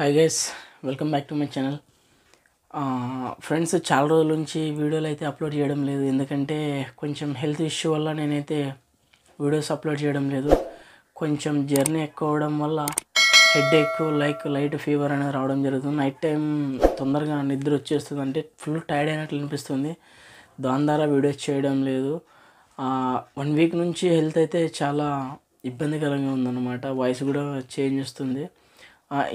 hi guys welcome back to my channel friends చాలా రోజుల నుంచి వీడియోలు అయితే అప్లోడ్ చేయడం లేదు ఎందుకంటే కొంచెం హెల్త్ ఇష్యూ వల్ల నేనైతే వీడియోస్ అప్లోడ్ చేయడం లేదు కొంచెం జర్నీ ఎక్కువ అవ్వడం వల్ల హెడ్ ఎక్ లైక్ లైట్ ఫీవర్ అనేది రావడం జరుగుతుంది నైట్ టైం తొందరగా నిద్ర వచ్చేస్తుంది అంటే ఫుల్ టైర్డ్ అయినట్లు అనిపిస్తుంది దాని ద్వారా వీడియోస్ చేయడం లేదు వన్ వీక్ నుంచి హెల్త్ అయితే చాలా ఇబ్బందికరంగా ఉందన్నమాట వాయిస్ కూడా చేంజ్ వస్తుంది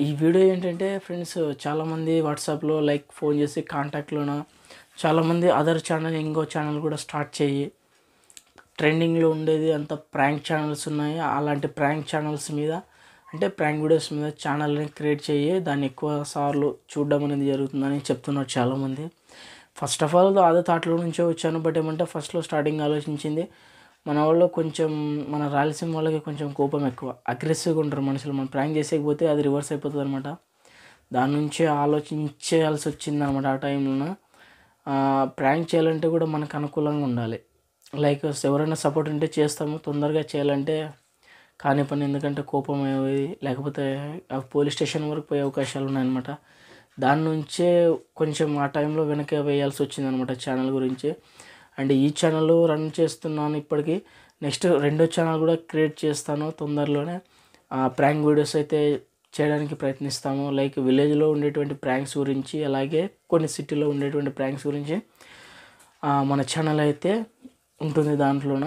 ఈ వీడియో ఏంటంటే ఫ్రెండ్స్ చాలామంది వాట్సాప్లో లైక్ ఫోన్ చేసి కాంటాక్ట్లోన చాలామంది అదర్ ఛానల్ ఇంకో ఛానల్ కూడా స్టార్ట్ చేయి ట్రెండింగ్లో ఉండేది అంత ప్రాంక్ ఛానల్స్ ఉన్నాయి అలాంటి ప్రాంక్ ఛానల్స్ మీద అంటే ప్రాంక్ వీడియోస్ మీద ఛానల్ని క్రియేట్ చేయి దాన్ని ఎక్కువ సార్లు చూడడం అనేది జరుగుతుందని చెప్తున్నారు చాలామంది ఫస్ట్ ఆఫ్ ఆల్ అదే థాట్లో నుంచే వచ్చాను బట్ ఏమంటే ఫస్ట్లో స్టార్టింగ్ ఆలోచించింది మన వాళ్ళు కొంచెం మన రాయలసీమ వాళ్ళకి కొంచెం కోపం ఎక్కువ అగ్రెసివ్గా ఉంటారు మనుషులు మనం ప్రాంక్ చేసేకపోతే అది రివర్స్ అయిపోతుంది అనమాట దాని నుంచే ఆలోచించాల్సి వచ్చిందనమాట ఆ టైంలో ప్రాంక్ చేయాలంటే కూడా మనకు అనుకూలంగా ఉండాలి లైక్ ఎవరైనా సపోర్ట్ ఉంటే చేస్తాము తొందరగా చేయాలంటే కాని పని ఎందుకంటే కోపం అయ్యేది లేకపోతే పోలీస్ స్టేషన్ వరకు పోయే అవకాశాలు ఉన్నాయన్నమాట దాని నుంచే కొంచెం ఆ టైంలో వెనక వేయాల్సి వచ్చిందనమాట ఛానల్ గురించి అండ్ ఈ ఛానల్ రన్ చేస్తున్నాను ఇప్పటికీ నెక్స్ట్ రెండో ఛానల్ కూడా క్రియేట్ చేస్తాను తొందరలోనే ప్రాంక్ వీడియోస్ అయితే చేయడానికి ప్రయత్నిస్తాము లైక్ విలేజ్లో ఉండేటువంటి ప్రాంక్స్ గురించి అలాగే కొన్ని సిటీలో ఉండేటువంటి ప్రాంక్స్ గురించి మన ఛానల్ అయితే ఉంటుంది దాంట్లోన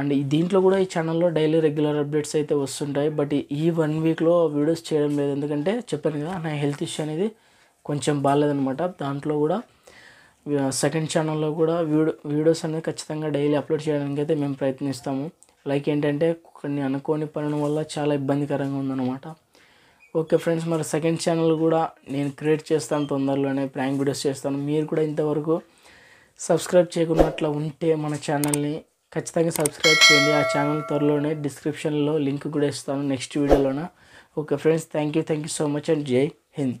అండ్ దీంట్లో కూడా ఈ ఛానల్లో డైలీ రెగ్యులర్ అప్డేట్స్ అయితే వస్తుంటాయి బట్ ఈ వన్ వీక్లో వీడియోస్ చేయడం లేదు ఎందుకంటే చెప్పాను కదా నా హెల్త్ ఇష్యూ అనేది కొంచెం బాగాలేదనమాట దాంట్లో కూడా సెకండ్ ఛానల్లో కూడా వీడియో వీడియోస్ అనేది ఖచ్చితంగా డైలీ అప్లోడ్ చేయడానికి అయితే మేము ప్రయత్నిస్తాము లైక్ ఏంటంటే కొన్ని అనుకోని పనుల వల్ల చాలా ఇబ్బందికరంగా ఉందన్నమాట ఓకే ఫ్రెండ్స్ మరి సెకండ్ ఛానల్ కూడా నేను క్రియేట్ చేస్తాను తొందరలోనే ప్రాంక్ వీడియోస్ చేస్తాను మీరు కూడా ఇంతవరకు సబ్స్క్రైబ్ చేయకున్నట్లు ఉంటే మన ఛానల్ని ఖచ్చితంగా సబ్స్క్రైబ్ చేయండి ఆ ఛానల్ త్వరలోనే డిస్క్రిప్షన్లో లింక్ కూడా ఇస్తాను నెక్స్ట్ వీడియోలోన okay friends thank you thank you so much and Jai Hind